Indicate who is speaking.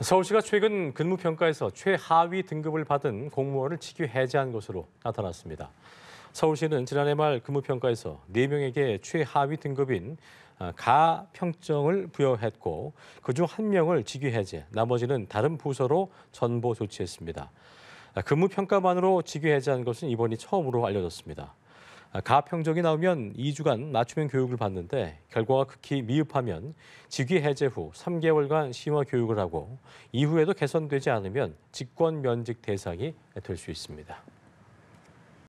Speaker 1: 서울시가 최근 근무평가에서 최하위 등급을 받은 공무원을 직위 해제한 것으로 나타났습니다. 서울시는 지난해 말 근무평가에서 4명에게 최하위 등급인 아, 가 평정을 부여했고 그 중 1명을 직위 해제, 나머지는 다른 부서로 전보 조치했습니다. 아, 근무평가만으로 직위 해제한 것은 이번이 처음으로 알려졌습니다. 아, 가평정이 나오면 2주간 맞춤형 교육을 받는데 결과가 극히 미흡하면 직위 해제 후 3개월간 심화 교육을 하고 이후에도 개선되지 않으면 직권 면직 대상이 될 수 있습니다.